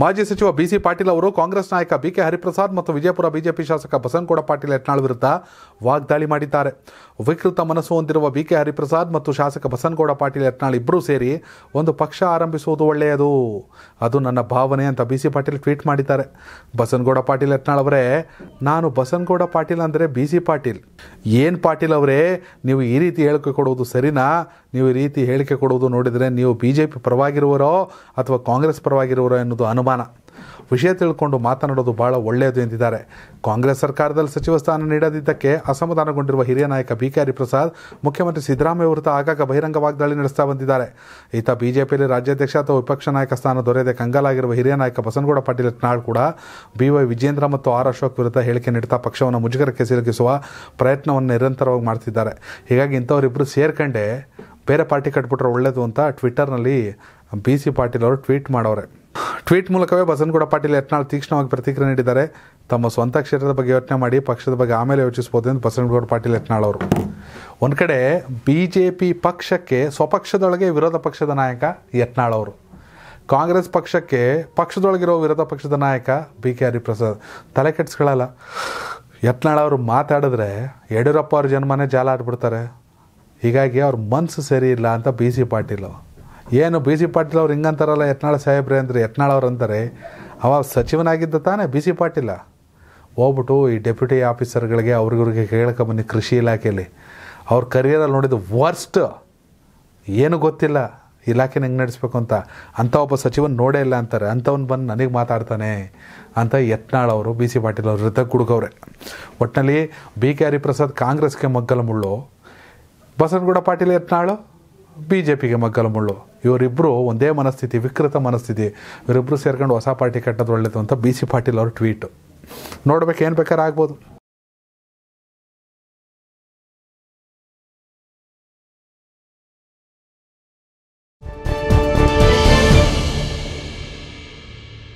ಮಾಜಿ ಸಚಿವ ಬಿಸಿ ಪಾಟೀಲ್ ಅವರು ಕಾಂಗ್ರೆಸ್ ನಾಯಕ ಬಿ ಕೆ ಹರಿಪ್ರಸಾದ್ ಮತ್ತು ವಿಜಯಪುರ ಬಿಜೆಪಿ ಶಾಸಕ ಬಸನಗೌಡ ಪಾಟೀಲ್ ಯತ್ನಾಳ್ ವಿರುದ್ಧ ವಾಗ್ದಾಳಿ ಮಾಡಿದ್ದಾರೆ ವಿಕೃತ ಮನಸ್ಸು ಹೊಂದಿರುವ ಬಿ ಕೆ ಹರಿಪ್ರಸಾದ್ ಮತ್ತು ಶಾಸಕ ಬಸನಗೌಡ ಪಾಟೀಲ್ ಯತ್ನಾಳ್ ಇಬ್ಬರೂ ಸೇರಿ ಒಂದು ಪಕ್ಷ ಆರಂಭಿಸುವುದು ಒಳ್ಳೆಯದು ಅದು ನನ್ನ ಭಾವನೆ ಅಂತ ಸಿ ಪಾಟೀಲ್ ಟ್ವೀಟ್ ಮಾಡಿದ್ದಾರೆ ಬಸನಗೌಡ ಪಾಟೀಲ್ ಯತ್ನಾಳ್ ಅವರೇ ನಾನು ಬಸನಗೌಡ ಪಾಟೀಲ್ ಅಂದರೆ ಸಿ ಪಾಟೀಲ್ ಏನು ಪಾಟೀಲ್ ಅವರೇ ನೀವು ಈ ರೀತಿ ಹೇಳಿಕೆ ಕೊಡುವುದು ಸರಿನಾ ನೀವು ಈ ರೀತಿ ಹೇಳಿಕೆ ಕೊಡೋದು ನೋಡಿದರೆ ನೀವು ಬಿ ಜೆ ಪಿ ಪರವಾಗಿರುವರೋ ಅಥವಾ ಕಾಂಗ್ರೆಸ್ ಪರವಾಗಿರುವರೋ ಎನ್ನುವುದು ಅನುಮಾನ ವಿಷಯ ತಿಳ್ಕೊಂಡು ಮಾತನಾಡೋದು ಬಹಳ ಒಳ್ಳೆಯದು ಎಂದಿದ್ದಾರೆ ಕಾಂಗ್ರೆಸ್ ಸರ್ಕಾರದಲ್ಲಿ ಸಚಿವ ಸ್ಥಾನ ನೀಡದಿದ್ದಕ್ಕೆ ಅಸಮಾಧಾನಗೊಂಡಿರುವ ಹಿರಿಯ ನಾಯಕ ಬಿ ಕೆ ಹರಿಪ್ರಸಾದ್ ಮುಖ್ಯಮಂತ್ರಿ ಸಿದ್ದರಾಮಯ್ಯ ವಿರುದ್ಧ ಆಗಾಗ ಬಹಿರಂಗ ವಾಗ್ದಾಳಿ ನಡೆಸ್ತಾ ಬಂದಿದ್ದಾರೆ ಈತ ಬಿಜೆಪಿಯಲ್ಲಿ ರಾಜ್ಯಾಧ್ಯಕ್ಷ ಅಥವಾ ವಿಪಕ್ಷ ನಾಯಕ ಸ್ಥಾನ ದೊರೆಯದೆ ಕಂಗಾಲಾಗಿರುವ ಹಿರಿಯ ನಾಯಕ ಬಸನಗೌಡ ಪಾಟೀಲ್ ಯತ್ನಾಳ್ ಕೂಡ ಬಿ ವೈ ವಿಜೇಂದ್ರ ಮತ್ತು ಆರ್ ಅಶೋಕ್ ವಿರುದ್ಧ ಹೇಳಿಕೆ ನೀಡುತ್ತಾ ಪಕ್ಷವನ್ನು ಮುಜುಗರಕ್ಕೆ ಸಿಲುಕಿಸುವ ಪ್ರಯತ್ನವನ್ನು ನಿರಂತರವಾಗಿ ಮಾಡ್ತಿದ್ದಾರೆ ಹೀಗಾಗಿ ಇಂಥವರಿಬ್ಬರು ಸೇರ್ಕಂಡೆ ಬೇರೆ ಪಾರ್ಟಿ ಕಟ್ಬಿಟ್ರೆ ಒಳ್ಳೆಯದು ಅಂತ ಟ್ವಿಟ್ಟರ್ನಲ್ಲಿ ಬಿ ಸಿ ಪಾಟೀಲ್ ಅವರು ಟ್ವೀಟ್ ಮಾಡೋರೆ ಟ್ವೀಟ್ ಮೂಲಕವೇ ಬಸನಗೌಡ ಪಾಟೀಲ್ ಯತ್ನಾಳ್ ತೀಕ್ಷ್ಣವಾಗಿ ಪ್ರತಿಕ್ರಿಯೆ ನೀಡಿದ್ದಾರೆ ತಮ್ಮ ಸ್ವಂತ ಕ್ಷೇತ್ರದ ಬಗ್ಗೆ ಯೋಚನೆ ಮಾಡಿ ಪಕ್ಷದ ಬಗ್ಗೆ ಆಮೇಲೆ ಯೋಚಿಸಬಹುದು ಎಂದು ಬಸನಗೌಡ ಪಾಟೀಲ್ ಯತ್ನಾಳ್ ಅವರು ಒಂದು ಕಡೆ ಬಿ ಜೆ ಪಿ ಪಕ್ಷಕ್ಕೆ ಸ್ವಪಕ್ಷದೊಳಗೆ ವಿರೋಧ ಪಕ್ಷದ ನಾಯಕ ಯತ್ನಾಳ್ ಅವರು ಕಾಂಗ್ರೆಸ್ ಪಕ್ಷಕ್ಕೆ ಪಕ್ಷದೊಳಗಿರೋ ವಿರೋಧ ಪಕ್ಷದ ನಾಯಕ ಬಿ ಕೆ ಹರಿಪ್ರಸಾದ್ ತಲೆ ಕೆಡ್ಸ್ಕೊಳ್ಳಲ್ಲ ಯತ್ನಾಳ್ ಅವರು ಮಾತಾಡಿದ್ರೆ ಯಡಿಯೂರಪ್ಪ ಅವ್ರ ಜನ್ಮನೇ ಜಾಲ ಆಡ್ಬಿಡ್ತಾರೆ ಹೀಗಾಗಿ ಅವ್ರ ಮನಸ್ಸು ಸರಿ ಇಲ್ಲ ಅಂತ ಬಿ ಸಿ ಪಾಟೀಲ್ ಏನು ಬಿ ಸಿ ಪಾಟೀಲ್ ಅವ್ರು ಹಿಂಗಂತಾರಲ್ಲ ಯತ್ನಾಳ ಸಾಹೇಬ್ರೆ ಅಂದರೆ ಯತ್ನಾಳ್ ಅವ್ರು ಅಂತಾರೆ ಅವ ಸಚಿವನಾಗಿದ್ದ ತಾನೇ ಬಿ ಸಿ ಪಾಟೀಲ ಹೋಗ್ಬಿಟ್ಟು ಈ ಡೆಪ್ಯೂಟಿ ಆಫೀಸರ್ಗಳಿಗೆ ಹೇಳ್ಕೊ ಬನ್ನಿ ಕೃಷಿ ಇಲಾಖೆಯಲ್ಲಿ ಅವ್ರ ಕರಿಯರಲ್ಲಿ ನೋಡಿದ ವರ್ಸ್ಟ್ ಏನು ಗೊತ್ತಿಲ್ಲ ಇಲಾಖೆನ ಹೆಂಗೆ ನಡೆಸ್ಬೇಕು ಅಂತ ಅಂಥ ಒಬ್ಬ ಸಚಿವನ ನೋಡೇ ಇಲ್ಲ ಅಂತಾರೆ ಅಂಥವ್ನು ಬಂದು ನನಗೆ ಮಾತಾಡ್ತಾನೆ ಅಂತ ಯತ್ನಾಳ್ ಅವರು ಬಿ ಸಿ ಪಾಟೀಲ್ ಅವರು ಜೊತೆ ಕುಡುಗವ್ರೆ ಒಟ್ಟಿನಲ್ಲಿ ಬಿ ಕೆ ಹರಿಪ್ರಸಾದ್ ಕಾಂಗ್ರೆಸ್ಗೆ ಮಗ್ಗಲ ಮುಳ್ಳು ಬಸವನಗೌಡ ಪಾಟೀಲ್ ಯತ್ನಾಳು ಬಿ ಜೆ ಪಿಗೆ ಮಗ್ಗಲು ಮುಳ್ಳು ಇವರಿಬ್ಬರು ಒಂದೇ ಮನಸ್ಥಿತಿ ವಿಕೃತ ಮನಸ್ಥಿತಿ ಇವರಿಬ್ಬರು ಸೇರ್ಕೊಂಡು ಹೊಸ ಪಾರ್ಟಿ ಕಟ್ಟೋದು ಒಳ್ಳೇದು ಅಂತ ಬಿ ಸಿ ಪಾಟೀಲ್ ಅವರು ಟ್ವೀಟ್ ನೋಡ್ಬೇಕು ಏನು ಬೇಕಾದ್ರೆ ಆಗ್ಬೋದು